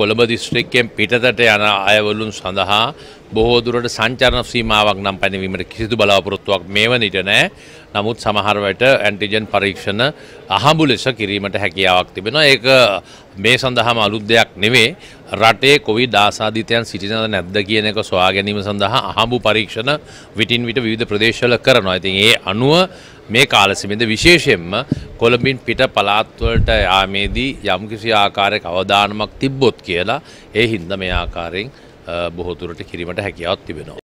කොළඹ දිස්ත්‍රික්කයෙන් පිටතට යන අයවලුන් සඳහා බොහෝ දුරට සංචාරණ සීමාවක් නම් පැනවීමට කිසිදු බලාපොරොත්තුවක් මේ වන විට නැහැ. නමුත් සමහර විට ඇන්ටිජන් පරීක්ෂණ අහඹු ලෙස කිරීමට හැකියාවක් තිබෙනවා. ඒක මේ සඳහාම අලුත් දෙයක් නෙවෙයි. රටේ කොවිඩ් ආසාදිතයන් සිටිනවද නැද්ද කියන එක සොයා ගැනීම සඳහා අහඹු පරීක්ෂණ විටින් විට විවිධ ප්‍රදේශවල කරනවා. ඉතින් ඒ අනුව මේ කාලසීමේදී විශේෂයෙන්ම කොළඹින් පිට පලාත්වලට යාමේදී යම්කිසි ආකාරයක අවධානමක් තිබ්බොත් කියලා ඒ හින්ද මේ ආකාරයෙන් බොහෝතුරට කිරීමට හැකියාවත් තිබෙනවා.